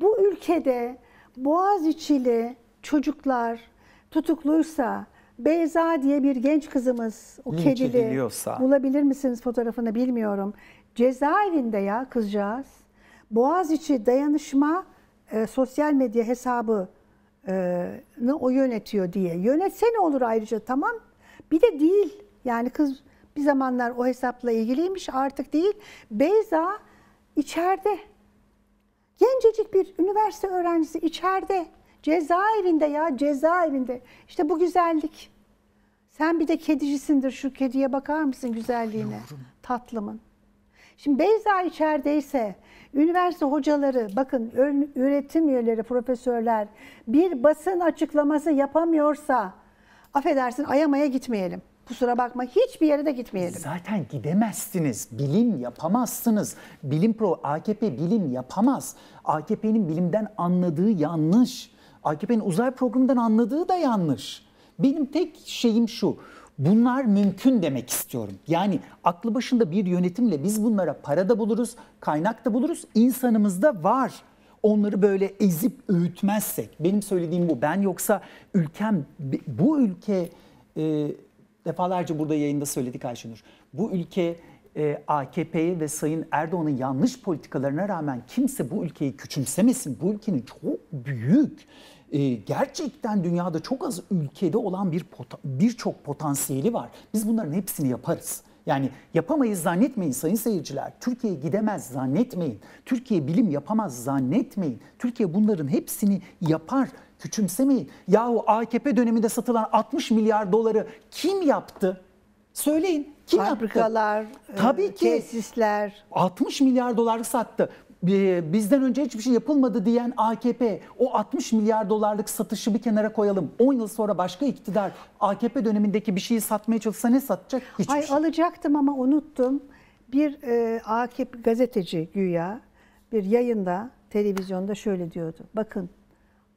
bu ülkede Boğaziçi'li çocuklar tutukluysa Beyza diye bir genç kızımız o Linç kedili ediliyorsa. bulabilir misiniz fotoğrafını bilmiyorum. Cezaevinde ya kızcağız. Boğaziçi dayanışma e, sosyal medya hesabı e, o yönetiyor diye. Yönetse ne olur ayrıca tamam. Bir de değil. Yani kız bir zamanlar o hesapla ilgiliymiş artık değil. Beyza içeride Gencecik bir üniversite öğrencisi içeride, cezaevinde ya cezaevinde. işte bu güzellik. Sen bir de kedicisindir şu kediye bakar mısın güzelliğine? Yavrum. Tatlımın. Şimdi Beyza içerideyse üniversite hocaları, bakın üretim üyeleri, profesörler bir basın açıklaması yapamıyorsa affedersin ayamaya gitmeyelim. Kusura bakma hiçbir yere de gitmeyelim. Zaten gidemezsiniz. Bilim yapamazsınız. Bilim pro AKP bilim yapamaz. AKP'nin bilimden anladığı yanlış. AKP'nin uzay programından anladığı da yanlış. Benim tek şeyim şu. Bunlar mümkün demek istiyorum. Yani aklı başında bir yönetimle biz bunlara para da buluruz, kaynak da buluruz, insanımız da var. Onları böyle ezip öğütmezsek, benim söylediğim bu. Ben yoksa ülkem, bu ülke e, defalarca burada yayında söyledik Ayşenur. Bu ülke e, AKP'ye ve Sayın Erdoğan'ın yanlış politikalarına rağmen kimse bu ülkeyi küçümsemesin. Bu ülkenin çok büyük, e, gerçekten dünyada çok az ülkede olan bir pot birçok potansiyeli var. Biz bunların hepsini yaparız. Yani yapamayız zannetmeyin sayın seyirciler. Türkiye gidemez zannetmeyin. Türkiye bilim yapamaz zannetmeyin. Türkiye bunların hepsini yapar. Küçümsemeyin. Yahu AKP döneminde satılan 60 milyar doları kim yaptı? Söyleyin. Kim Fabrikalar, yaptı? E, Tabii ki tesisler. 60 milyar dolar sattı bizden önce hiçbir şey yapılmadı diyen AKP o 60 milyar dolarlık satışı bir kenara koyalım. 10 yıl sonra başka iktidar AKP dönemindeki bir şeyi satmaya çalışsa ne satacak? Hiçbir Ay, şey. Alacaktım ama unuttum. Bir e, AKP gazeteci güya bir yayında televizyonda şöyle diyordu. Bakın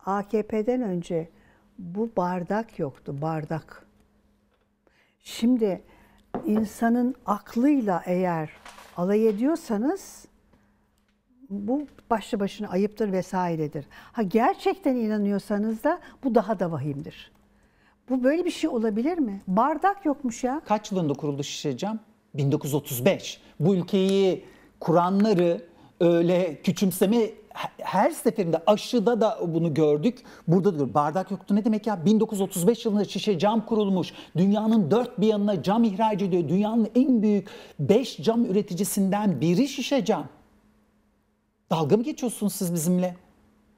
AKP'den önce bu bardak yoktu, bardak. Şimdi insanın aklıyla eğer alay ediyorsanız bu başlı başına ayıptır vesairedir. Ha gerçekten inanıyorsanız da bu daha da vahimdir. Bu böyle bir şey olabilir mi? Bardak yokmuş ya. Kaç yılında kuruldu şişecam? 1935. Bu ülkeyi kuranları öyle küçümseme her seferinde aşıda da bunu gördük. Burada diyor bardak yoktu ne demek ya? 1935 yılında şişe cam kurulmuş. Dünyanın dört bir yanına cam ihraç ediyor. Dünyanın en büyük beş cam üreticisinden biri şişe cam. Dalga mı geçiyorsunuz siz bizimle?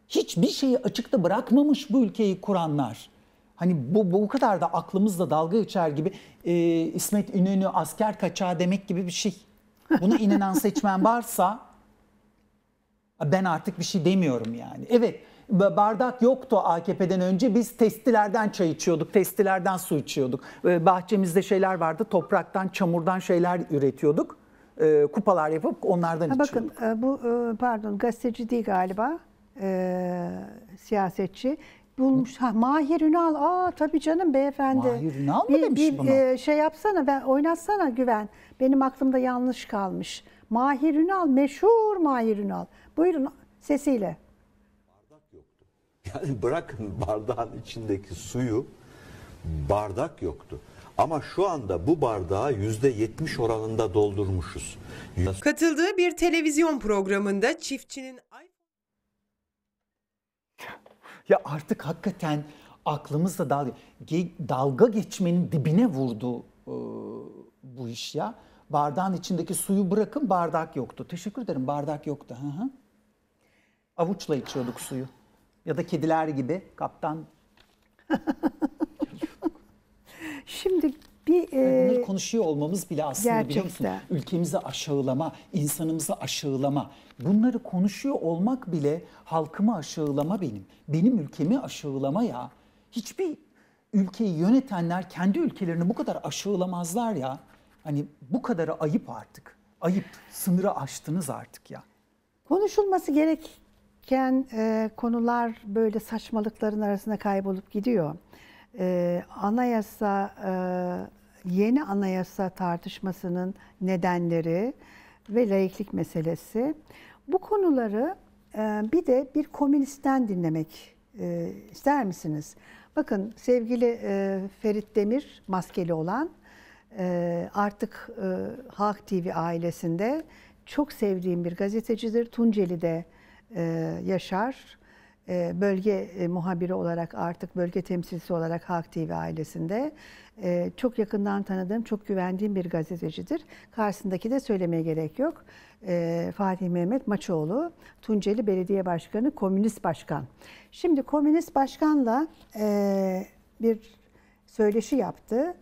Hiçbir şeyi açıkta bırakmamış bu ülkeyi kuranlar. Hani bu, bu kadar da aklımızla dalga geçer gibi e, İsmet İnönü asker kaçağı demek gibi bir şey. Buna inanan seçmen varsa ben artık bir şey demiyorum yani. Evet bardak yoktu AKP'den önce. Biz testilerden çay içiyorduk, testilerden su içiyorduk. Ee, bahçemizde şeyler vardı, topraktan, çamurdan şeyler üretiyorduk. Ee, kupalar yapıp onlardan ha, bakın, içiyorduk. Bakın e, bu e, pardon gazeteci değil galiba, e, siyasetçi bulmuş. Ha, Mahir Ünal. Aa tabii canım beyefendi. Mahir Ünal mı bir, demiş bir, buna? E, şey yapsana ben oynatsana Güven. Benim aklımda yanlış kalmış. Mahir Ünal meşhur Mahir Ünal. Buyurun sesiyle. Bardak yoktu. Yani bırakın bardağın içindeki suyu bardak yoktu. Ama şu anda bu bardağı yüzde yetmiş oranında doldurmuşuz. Katıldığı bir televizyon programında çiftçinin ya artık hakikaten aklımızla dalga, dalga geçmenin dibine vurdu e, bu iş ya. Bardağın içindeki suyu bırakın bardak yoktu. Teşekkür ederim bardak yoktu. Hı hı. Avuçla içiyorduk suyu. Ya da kediler gibi kaptan. Şimdi bir, e, Bunları konuşuyor olmamız bile aslında gerçekten. biliyor musun? Ülkemizi aşağılama, insanımızı aşağılama. Bunları konuşuyor olmak bile halkımı aşağılama benim. Benim ülkemi aşağılama ya. Hiçbir ülkeyi yönetenler kendi ülkelerini bu kadar aşağılamazlar ya. Hani bu kadarı ayıp artık. Ayıp. Sınırı aştınız artık ya. Konuşulması gereken e, konular böyle saçmalıkların arasında kaybolup gidiyor e, anayasa e, yeni anayasa tartışmasının nedenleri ve laiklik meselesi. Bu konuları e, bir de bir komünistten dinlemek e, ister misiniz? Bakın sevgili e, Ferit Demir maskeli olan e, artık e, Halk TV ailesinde çok sevdiğim bir gazetecidir. Tunceli'de e, yaşar e, bölge e, muhabiri olarak artık bölge temsilcisi olarak Halk TV ailesinde e, çok yakından tanıdığım, çok güvendiğim bir gazetecidir. Karşısındaki de söylemeye gerek yok. Fatih Mehmet Maçoğlu, Tunceli Belediye Başkanı, Komünist Başkan. Şimdi Komünist Başkan'la bir söyleşi yaptı.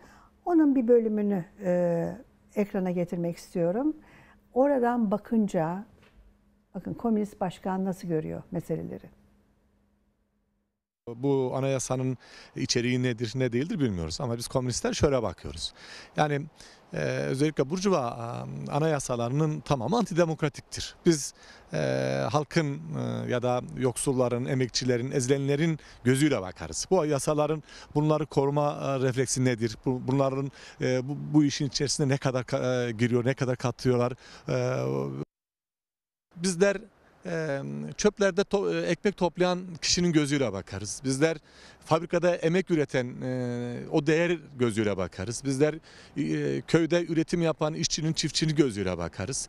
Onun bir bölümünü ekrana getirmek istiyorum. Oradan bakınca, bakın Komünist Başkan nasıl görüyor meseleleri? Bu anayasanın içeriği nedir ne değildir bilmiyoruz ama biz komünistler şöyle bakıyoruz. Yani e, özellikle Burcuva e, anayasalarının tamamı antidemokratiktir. Biz e, halkın e, ya da yoksulların, emekçilerin, ezilenlerin gözüyle bakarız. Bu yasaların bunları koruma e, refleksi nedir? Bu, bunların e, bu, bu işin içerisinde ne kadar e, giriyor, ne kadar katıyorlar? E, bizler çöplerde to ekmek toplayan kişinin gözüyle bakarız. Bizler fabrikada emek üreten e, o değer gözüyle bakarız. Bizler e, köyde üretim yapan işçinin çiftçinin gözüyle bakarız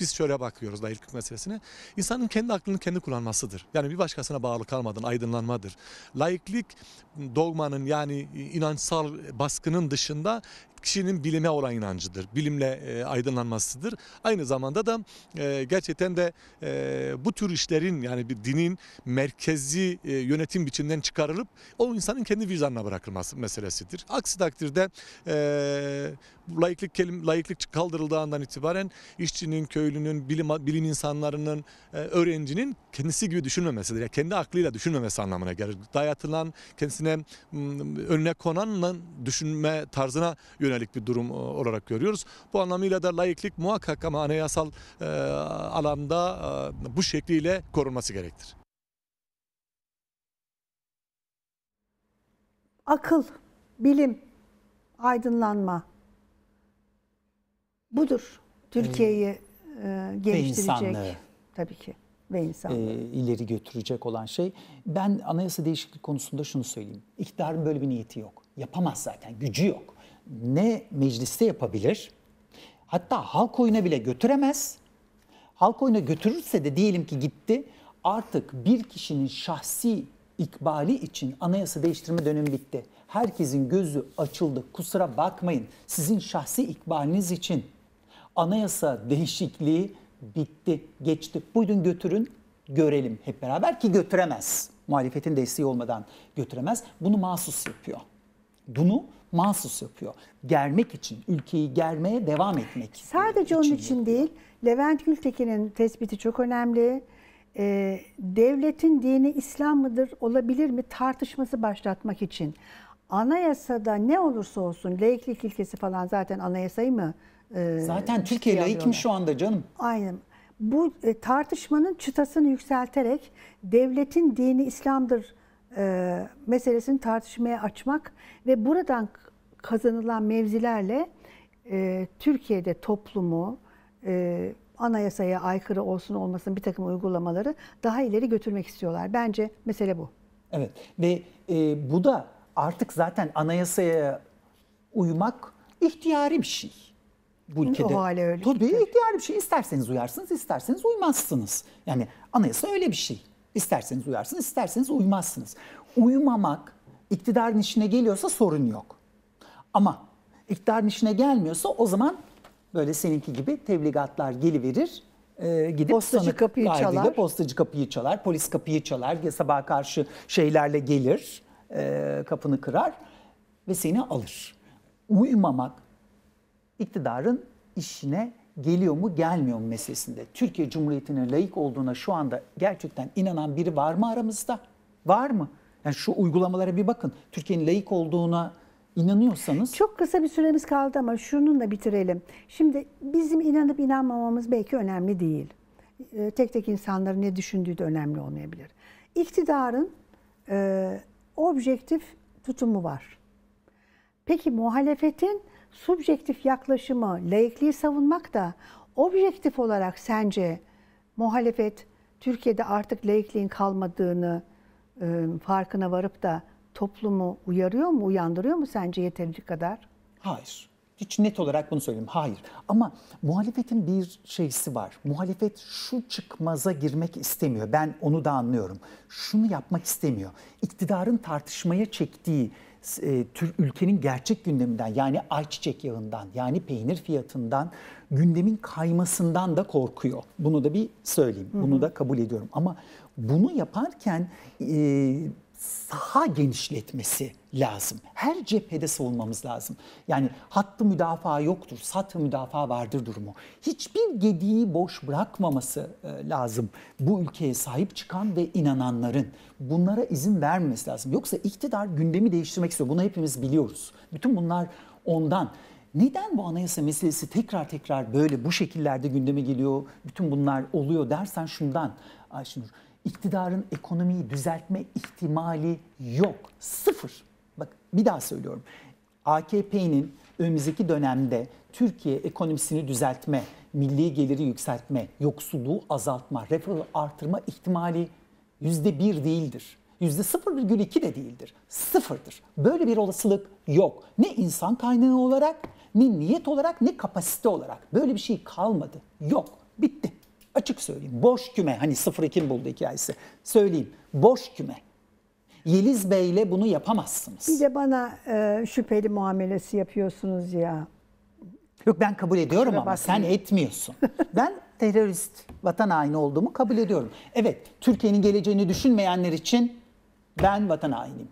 biz şöyle bakıyoruz da layıklık meselesine. İnsanın kendi aklını kendi kullanmasıdır. Yani bir başkasına bağlı kalmadan aydınlanmadır. Layıklık dogmanın yani inançsal baskının dışında kişinin bilime olan inancıdır. Bilimle e, aydınlanmasıdır. Aynı zamanda da e, gerçekten de e, bu tür işlerin yani bir dinin merkezi e, yönetim biçiminden çıkarılıp o insanın kendi vicdanına bırakılması meselesidir. Aksi takdirde e, layıklık kelim layıklık kaldırıldığından itibaren işçinin, köylünün, bilim bilim insanlarının, e, öğrencinin kendisi gibi düşünmemesidir. Yani kendi aklıyla düşünmemesi anlamına gelir. Dayatılan, kendisine önüne konan düşünme tarzına yönelik yönelik bir durum e, olarak görüyoruz. Bu anlamıyla da layıklık muhakkak ama anayasal e, alanda e, bu şekliyle korunması gerektir. Akıl, bilim, aydınlanma budur Türkiye'yi e, geliştirecek ve tabii ki ve insan e, ileri götürecek olan şey. Ben anayasa değişikliği konusunda şunu söyleyeyim. İktidarın böyle bir niyeti yok. Yapamaz zaten. Gücü yok ne mecliste yapabilir, hatta halk oyuna bile götüremez. Halk oyuna götürürse de diyelim ki gitti, artık bir kişinin şahsi ikbali için anayasa değiştirme dönemi bitti. Herkesin gözü açıldı. Kusura bakmayın. Sizin şahsi ikbaliniz için anayasa değişikliği bitti, geçti. Buyurun götürün, görelim hep beraber ki götüremez. Muhalefetin desteği olmadan götüremez. Bunu mahsus yapıyor. Bunu mahsus yapıyor. Germek için, ülkeyi germeye devam etmek Sadece için onun için değil, Levent Gültekin'in tespiti çok önemli. Ee, devletin dini İslam mıdır, olabilir mi tartışması başlatmak için. Anayasada ne olursa olsun, laiklik ilkesi falan zaten anayasayı mı? E, zaten Türkiye laikim şu anda canım. Aynen bu e, tartışmanın çıtasını yükselterek devletin dini İslam'dır e, meselesini tartışmaya açmak ve buradan kazanılan mevzilerle e, Türkiye'de toplumu e, anayasaya aykırı olsun olmasın bir takım uygulamaları daha ileri götürmek istiyorlar. Bence mesele bu. Evet ve e, bu da artık zaten anayasaya uymak ihtiyari bir şey. Bu ülkede. O hale öyle. Tabii ihtiyari bir şey. İsterseniz uyarsınız, isterseniz uymazsınız. Yani anayasa öyle bir şey. İsterseniz uyarsınız, isterseniz uymazsınız. Uyumamak iktidarın işine geliyorsa sorun yok. Ama iktidarın işine gelmiyorsa o zaman böyle seninki gibi tebligatlar geliverir. E, gidip postacı kapıyı çalar. Postacı kapıyı çalar, polis kapıyı çalar, sabaha karşı şeylerle gelir, e, kapını kırar ve seni alır. Uyumamak iktidarın işine geliyor mu gelmiyor mu meselesinde. Türkiye Cumhuriyeti'nin layık olduğuna şu anda gerçekten inanan biri var mı aramızda? Var mı? Yani şu uygulamalara bir bakın. Türkiye'nin layık olduğuna inanıyorsanız. Çok kısa bir süremiz kaldı ama şununla bitirelim. Şimdi bizim inanıp inanmamamız belki önemli değil. Ee, tek tek insanların ne düşündüğü de önemli olmayabilir. İktidarın e, objektif tutumu var. Peki muhalefetin subjektif yaklaşımı, laikliği savunmak da objektif olarak sence muhalefet Türkiye'de artık laikliğin kalmadığını e, farkına varıp da toplumu uyarıyor mu, uyandırıyor mu sence yeterli kadar? Hayır. Hiç net olarak bunu söyleyeyim. Hayır. Ama muhalefetin bir şeysi var. Muhalefet şu çıkmaza girmek istemiyor. Ben onu da anlıyorum. Şunu yapmak istemiyor. İktidarın tartışmaya çektiği e, tür, ülkenin gerçek gündeminden yani ayçiçek yağından yani peynir fiyatından gündemin kaymasından da korkuyor. Bunu da bir söyleyeyim. Hı hı. Bunu da kabul ediyorum. Ama bunu yaparken e, saha genişletmesi lazım. Her cephede savunmamız lazım. Yani hattı müdafaa yoktur, satı müdafaa vardır durumu. Hiçbir gediği boş bırakmaması e, lazım bu ülkeye sahip çıkan ve inananların. Bunlara izin vermemesi lazım. Yoksa iktidar gündemi değiştirmek istiyor. Bunu hepimiz biliyoruz. Bütün bunlar ondan. Neden bu anayasa meselesi tekrar tekrar böyle bu şekillerde gündeme geliyor, bütün bunlar oluyor dersen şundan Ayşenur iktidarın ekonomiyi düzeltme ihtimali yok. Sıfır. Bak bir daha söylüyorum. AKP'nin önümüzdeki dönemde Türkiye ekonomisini düzeltme, milli geliri yükseltme, yoksulluğu azaltma, refahı artırma ihtimali yüzde bir değildir. Yüzde 0,2 de değildir. Sıfırdır. Böyle bir olasılık yok. Ne insan kaynağı olarak, ne niyet olarak, ne kapasite olarak. Böyle bir şey kalmadı. Yok. Bitti. Açık söyleyeyim. Boş küme. Hani sıfır kim buldu hikayesi. Söyleyeyim. Boş küme. Yeliz Bey ile bunu yapamazsınız. Bir de bana e, şüpheli muamelesi yapıyorsunuz ya. Yok ben kabul ediyorum Kusura ama bakmayın. sen etmiyorsun. ben terörist, vatan haini olduğumu kabul ediyorum. Evet, Türkiye'nin geleceğini düşünmeyenler için ben vatan hainiyim.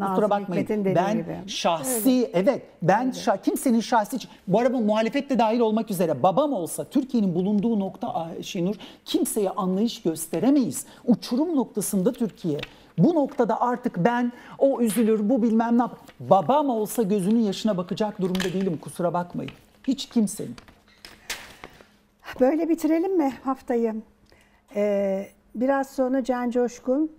Kusura bakmayın. Ben gibi. şahsi evet, evet ben evet. kimsenin şahsi bu arada muhalefet de dahil olmak üzere babam olsa Türkiye'nin bulunduğu nokta Şinur kimseye anlayış gösteremeyiz. Uçurum noktasında Türkiye. Bu noktada artık ben o üzülür bu bilmem ne babam olsa gözünün yaşına bakacak durumda değilim kusura bakmayın. Hiç kimsenin. Böyle bitirelim mi haftayı? Ee, biraz sonra Can Coşkun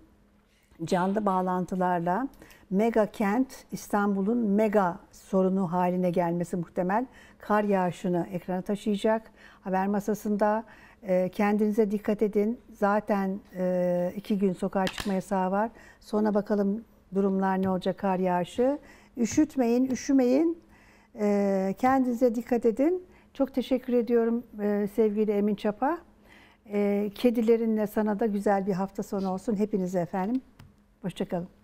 canlı bağlantılarla mega kent İstanbul'un mega sorunu haline gelmesi muhtemel. Kar yağışını ekrana taşıyacak. Haber masasında e, kendinize dikkat edin. Zaten e, iki gün sokağa çıkma yasağı var. Sonra bakalım durumlar ne olacak kar yağışı. Üşütmeyin, üşümeyin. E, kendinize dikkat edin. Çok teşekkür ediyorum sevgili Emin Çapa. Kedilerinle sana da güzel bir hafta sonu olsun. Hepinize efendim. Hoşçakalın.